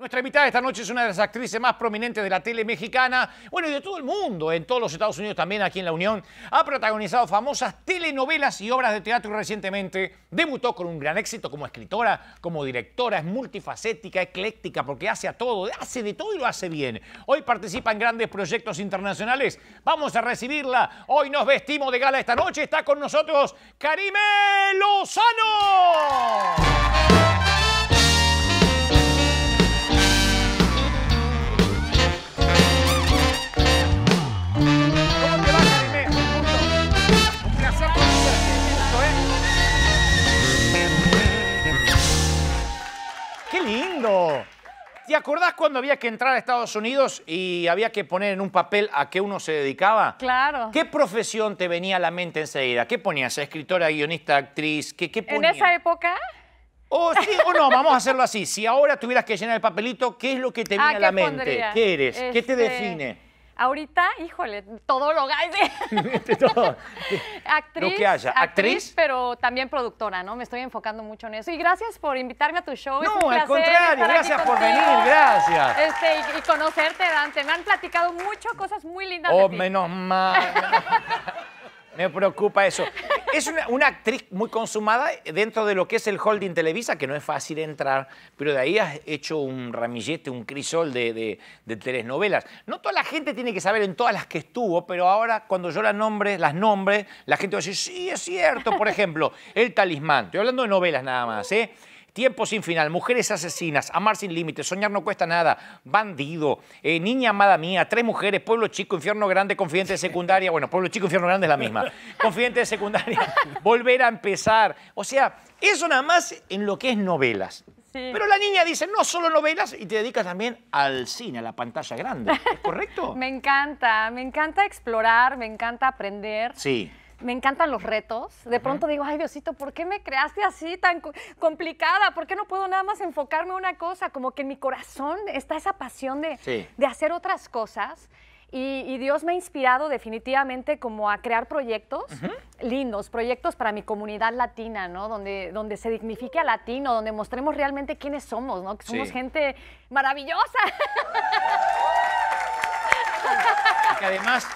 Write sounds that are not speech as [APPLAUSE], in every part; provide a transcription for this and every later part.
Nuestra invitada esta noche es una de las actrices más prominentes de la tele mexicana, bueno, y de todo el mundo, en todos los Estados Unidos también, aquí en la Unión. Ha protagonizado famosas telenovelas y obras de teatro y recientemente debutó con un gran éxito como escritora, como directora, es multifacética, ecléctica, porque hace a todo, hace de todo y lo hace bien. Hoy participa en grandes proyectos internacionales. Vamos a recibirla. Hoy nos vestimos de gala esta noche. Está con nosotros Karime Lozano. ¡Qué lindo! ¿Te acordás cuando había que entrar a Estados Unidos y había que poner en un papel a qué uno se dedicaba? Claro. ¿Qué profesión te venía a la mente enseguida? ¿Qué ponías? ¿Escritora, guionista, actriz? ¿Qué, qué ponías? escritora guionista actriz qué qué en esa época? O sí, o no, vamos a hacerlo así. Si ahora tuvieras que llenar el papelito, ¿qué es lo que te ah, viene a la mente? ¿Qué eres? ¿Qué te este, define? Ahorita, híjole, todo lo gaide. [LAUGHS] actriz, lo que haya. ¿Actriz? pero también productora, ¿no? Me estoy enfocando mucho en eso. Y gracias por invitarme a tu show. No, al contrario, gracias por venir, gracias. Este, y, conocerte, Dante. Me han platicado mucho cosas muy lindas. Oh, menos mal. Me preocupa eso. Es una, actriz muy consumada dentro de lo que es el holding Televisa, que no es fácil entrar, pero de ahí has hecho un ramillete, un crisol de, telenovelas. No toda la gente tiene que saber en todas las que estuvo, pero ahora cuando yo las nombre, las nombre, la gente va a decir, sí, es cierto. Por ejemplo, El Talismán. Estoy hablando de novelas nada más, ¿eh? Tiempo sin final, Mujeres asesinas, Amar sin límites, Soñar no cuesta nada, Bandido, eh, Niña amada mía, Tres mujeres, Pueblo chico, Infierno grande, Confidente de secundaria, bueno, Pueblo chico, Infierno grande es la misma, Confidente de secundaria, [LAUGHS] Volver a empezar, o sea, eso nada más en lo que es novelas. Pero la niña dice, no solo novelas y te dedicas también al cine, a la pantalla grande. ¿Es correcto? [LAUGHS] me encanta, me encanta explorar, me encanta aprender. Sí me encantan los retos. De pronto digo, ay Diosito, ¿por qué me creaste así tan complicada? ¿Por qué no puedo nada más enfocarme en una cosa? Como que en mi corazón está esa pasión de, hacer otras cosas. Y, Dios me ha inspirado definitivamente como a crear proyectos lindos, proyectos para mi comunidad latina, ¿no? Donde, donde se dignifique a latino, donde mostremos realmente quiénes somos, ¿no? Que somos gente maravillosa. y que además,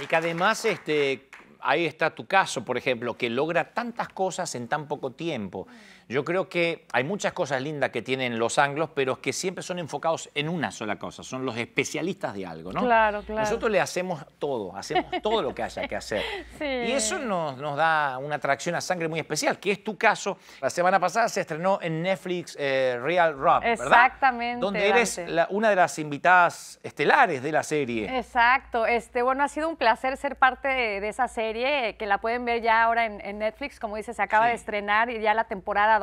y que además este, ahí está tu caso, por ejemplo, que logra tantas cosas en tan poco tiempo. Yo creo que hay muchas cosas lindas que tienen los anglos, pero que siempre son enfocados en una sola cosa, son los especialistas de algo, ¿no? Claro, claro. Nosotros le hacemos todo, hacemos todo lo que haya que hacer. [LAUGHS] Y eso nos, da una atracción a sangre muy especial, que es tu caso. La semana pasada se estrenó en Netflix eh, Real Rob, ¿verdad? Exactamente. Donde eres una de las invitadas estelares de la serie. Exacto. Este, bueno, ha sido un placer ser parte de, esa serie, eh, que la pueden ver ya ahora en, Netflix, como dices, se acaba de estrenar y ya la temporada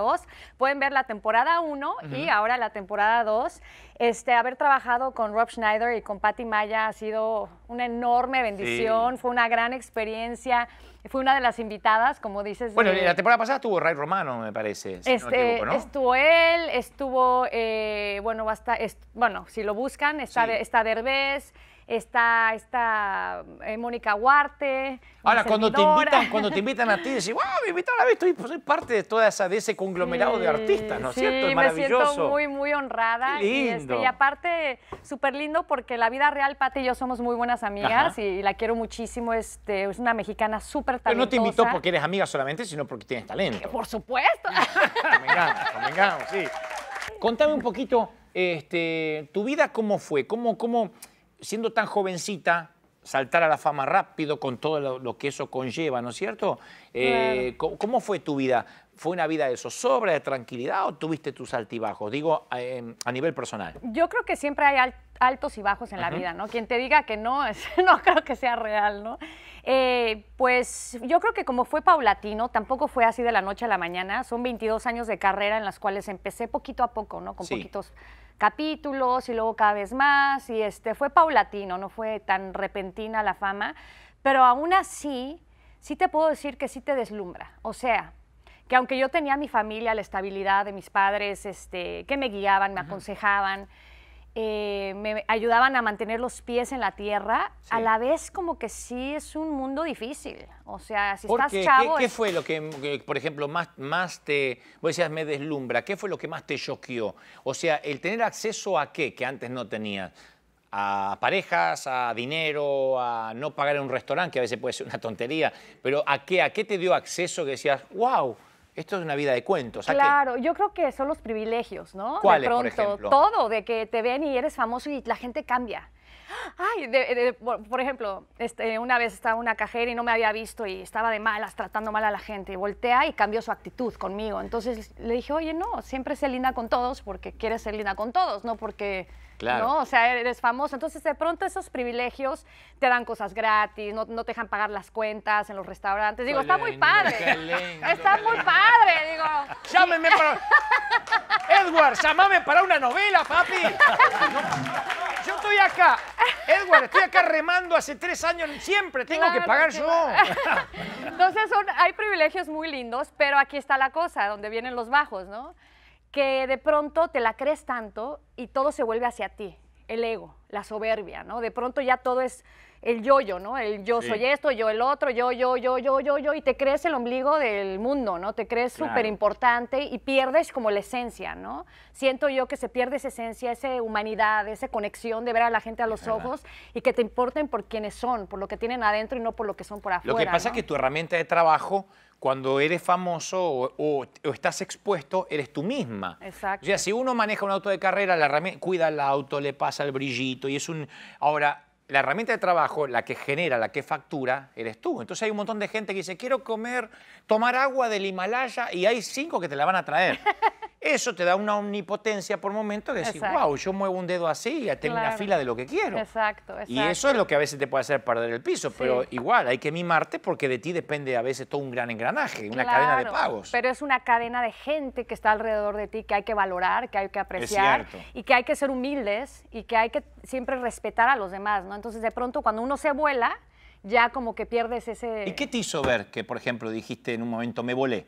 Pueden ver la temporada 1 y ahora la temporada 2. Este, haber trabajado con Rob Schneider y con Patty Maya ha sido una enorme bendición, fue una gran experiencia. Fue una de las invitadas, como dices. Bueno, la temporada pasada estuvo Ray Romano, me parece. Este, estuvo él, estuvo, eh, bueno, basta, bueno, si lo buscan, está, está Derbez, está, está eh, Mónica Huarte. Ahora, cuando te, invitan, cuando te [LAUGHS] invitan a ti, dices, wow, me invitan a vez, soy parte de toda esa, de ese conglomerado de artistas, ¿no es cierto? Es Me siento muy, muy honrada. Y, este, aparte, súper lindo porque la vida real, Pati y yo somos muy buenas amigas y, y, la quiero muchísimo. Este, es una mexicana súper pero no te invitó porque eres amiga solamente, sino porque tienes talento. por supuesto. [LAUGHS] Convengamos, sí. Contame un poquito, este, tu vida cómo fue, cómo, cómo, siendo tan jovencita, saltar a la fama rápido con todo lo, que eso conlleva, ¿no es cierto? Eh, ¿Cómo fue tu vida? ¿Fue una vida de zozobra, de tranquilidad o tuviste tus altibajos? Digo, em, a nivel personal. Yo creo que siempre hay altos y bajos en la vida, ¿no? Quien te diga que no, [LAUGHS] no creo que sea real, ¿no? Eh, pues yo creo que como fue paulatino, tampoco fue así de la noche a la mañana. Son 22 años de carrera en las cuales empecé poquito a poco, ¿no? Con poquitos capítulos y luego cada vez más. Y este fue paulatino, no fue tan repentina la fama. Pero aún así, sí te puedo decir que sí te deslumbra. O sea, que aunque yo tenía mi familia, la estabilidad de mis padres, este, que me guiaban, me aconsejaban, eh, me ayudaban a mantener los pies en la tierra, a la vez como que sí es un mundo difícil. O sea, si estás chavo... ¿Qué, fue lo que, por ejemplo, más, más te... Vos decías, me deslumbra. ¿Qué fue lo que más te choqueó? O sea, el tener acceso a qué que antes no tenías. A parejas, a dinero, a no pagar en un restaurante, que a veces puede ser una tontería. Pero ¿a qué? ¿A qué te dio acceso que decías, wow, esto es una vida de cuentos. Claro, yo creo que son los privilegios, ¿no? de pronto, todo, de que te ven y eres famoso y la gente cambia. Ay, por ejemplo, este, una vez estaba una cajera y no me había visto y estaba de malas, tratando mal a la gente. Y voltea y cambió su actitud conmigo. Entonces le dije, oye, no, siempre sé linda con todos porque quieres ser linda con todos, no porque Claro. ¿no? O sea, eres famoso. Entonces, de pronto esos privilegios te dan cosas gratis, no, te dejan pagar las cuentas en los restaurantes. Digo, está muy padre. está muy padre, digo. Llámeme para. Edward, llámame para una novela, papi. Yo estoy acá. Edward, estoy acá remando hace tres años, siempre tengo que pagar yo. Entonces, hay privilegios muy lindos, pero aquí está la cosa, donde vienen los bajos, ¿no? que de pronto te la crees tanto y todo se vuelve hacia ti, el ego la soberbia, ¿no? De pronto ya todo es el yo-yo, ¿no? El yo soy esto, yo el otro, yo, yo, yo, yo, yo, yo, y te crees el ombligo del mundo, ¿no? Te crees súper importante y pierdes como la esencia, ¿no? Siento yo que se pierde esa esencia, esa humanidad, esa conexión de ver a la gente a los ojos y que te importen por quienes son, por lo que tienen adentro y no por lo que son por afuera. Lo que pasa es que tu herramienta de trabajo cuando eres famoso o, estás expuesto, eres tú misma. Exacto. O sea, si uno maneja un auto de carrera, la cuida el auto, le pasa el brillito, y es un... Ahora, la herramienta de trabajo, la que genera, la que factura, eres tú. Entonces hay un montón de gente que dice, quiero comer, tomar agua del Himalaya y hay cinco que te la van a traer. Eso te da una omnipotencia por momento de decir, wow, yo muevo un dedo así y tengo una fila de lo que quiero. Exacto, exacto. Y eso es lo que a veces te puede hacer perder el piso, pero igual hay que mimarte porque de ti depende a veces todo un gran engranaje, una cadena de pagos. Pero es una cadena de gente que está alrededor de ti que hay que valorar, que hay que apreciar y que hay que ser humildes y que hay que siempre respetar a los demás, ¿no? Entonces, de pronto cuando uno se vuela, ya como que pierdes ese... ¿Y qué te hizo ver que, por ejemplo, dijiste en un momento, me volé?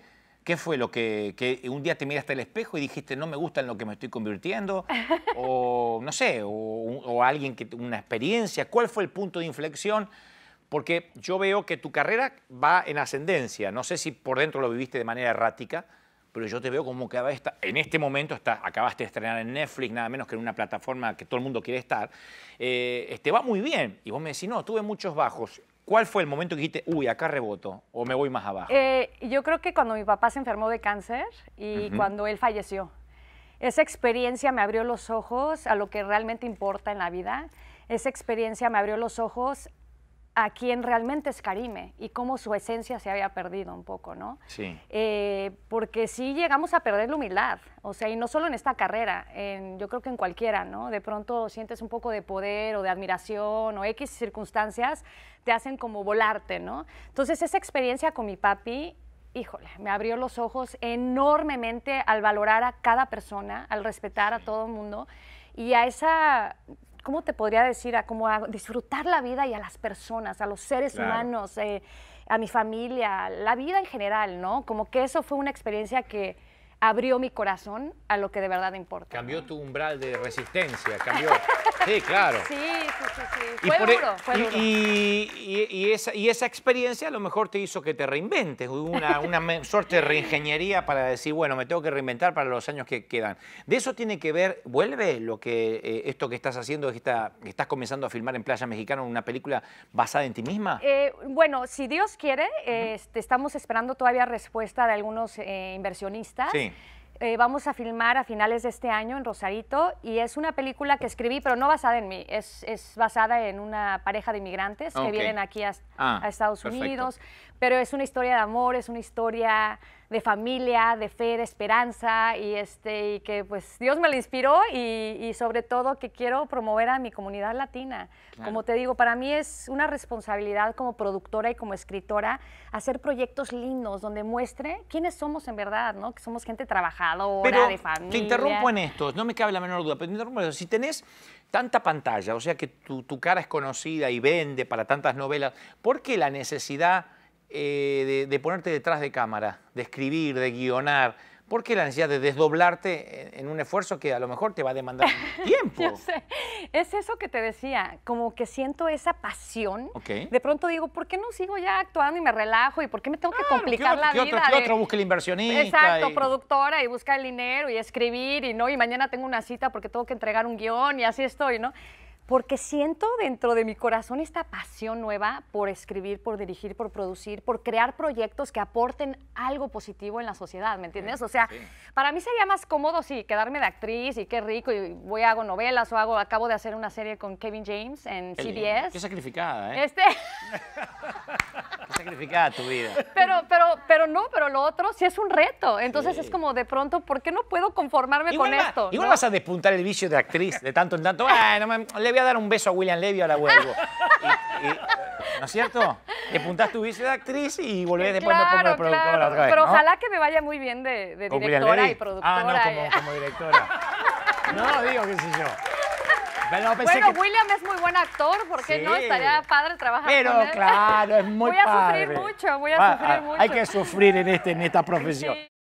¿Qué fue lo que, un día te miraste al espejo y dijiste, no me gusta en lo que me estoy convirtiendo? [LAUGHS] o no sé, o, alguien que una experiencia. ¿Cuál fue el punto de inflexión? Porque yo veo que tu carrera va en ascendencia. No sé si por dentro lo viviste de manera errática, pero yo te veo como que en este momento acabaste de estrenar en Netflix, nada menos que en una plataforma que todo el mundo quiere estar. Eh, este, va muy bien. Y vos me decís, no, tuve muchos bajos. ¿Cuál fue el momento que dijiste, uy, acá reboto o me voy más abajo? Eh, yo creo que cuando mi papá se enfermó de cáncer y cuando él falleció. Esa experiencia me abrió los ojos a lo que realmente importa en la vida. Esa experiencia me abrió los ojos a quien realmente es Karime y cómo su esencia se había perdido un poco, ¿no? Sí. Eh, porque sí llegamos a perder la humildad, o sea, y no solo en esta carrera, en, yo creo que en cualquiera, ¿no? De pronto sientes un poco de poder o de admiración o X circunstancias te hacen como volarte, ¿no? Entonces esa experiencia con mi papi híjole, me abrió los ojos enormemente al valorar a cada persona, al respetar a todo el mundo y a esa ¿cómo te podría decir? A, cómo disfrutar la vida y a las personas, a los seres humanos, eh, a mi familia, la vida en general, ¿no? Como que eso fue una experiencia que abrió mi corazón a lo que de verdad importa. Cambió tu umbral de resistencia, cambió. [LAUGHS] Sí, claro. Sí, sí, sí. fue e duro, y, Y, esa, experiencia a lo mejor te hizo que te reinventes, una, una suerte de reingeniería para decir, bueno, me tengo que reinventar para los años que quedan. De eso tiene que ver, vuelve lo que eh, esto que estás haciendo, que estás comenzando a filmar en Playa Mexicana una película basada en ti misma. Eh, bueno, si Dios quiere, este, estamos esperando todavía respuesta de algunos eh, inversionistas. Sí. Eh, vamos a filmar a finales de este año en Rosarito y es una película que escribí, pero no basada en mí, es, basada en una pareja de inmigrantes que vienen aquí a, ah, Estados Unidos, pero es una historia de amor, es una historia de familia, de fe, de esperanza y, este, y que pues Dios me lo inspiró y, sobre todo que quiero promover a mi comunidad latina. Como te digo, para mí es una responsabilidad como productora y como escritora hacer proyectos lindos donde muestre quiénes somos en verdad, ¿no? Que somos gente trabajadora, de familia. Te interrumpo en esto, no me cabe la menor duda, pero te interrumpo en Si tenés tanta pantalla, o sea que tu, tu cara es conocida y vende para tantas novelas, ¿por qué la necesidad eh, de, ponerte detrás de cámara, de escribir, de guionar? porque la necesidad de desdoblarte en un esfuerzo que a lo mejor te va a demandar [LAUGHS] tiempo? Es eso que te decía, como que siento esa pasión. De pronto digo, ¿por qué no sigo ya actuando y me relajo? ¿Y por qué me tengo que complicar la vida? Otro, otro busca el inversionista? Exacto, productora y busca el dinero y escribir y no, y mañana tengo una cita porque tengo que entregar un guión y así estoy, ¿no? porque siento dentro de mi corazón esta pasión nueva por escribir, por dirigir, por producir, por crear proyectos que aporten algo positivo en la sociedad, ¿me entiendes? o sea, para mí sería más cómodo si quedarme de actriz y qué rico y voy a hago novelas o hago acabo de hacer una serie con Kevin James en CBS. Qué sacrificada, ¿eh? Este [LAUGHS] sacrificada tu vida. Pero, pero, pero no, pero lo otro sí es un reto. Entonces es como de pronto, ¿por qué no puedo conformarme con esto? Igual ¿no? vas a despuntar el vicio de actriz de tanto en tanto. le voy a dar un beso a William Levy, ahora vuelvo. ¿No es cierto? Despuntás tu vicio de actriz y volvés después claro, productora otra vez. Pero ojalá que me vaya muy bien de, directora y productora. Ah, no, como, como directora. No, digo qué sé yo bueno, William es muy buen actor, ¿por qué no? Estaría padre trabajar Pero con él. claro, es muy padre. Voy a sufrir mucho, voy a sufrir mucho. Hay que sufrir en, este, esta profesión.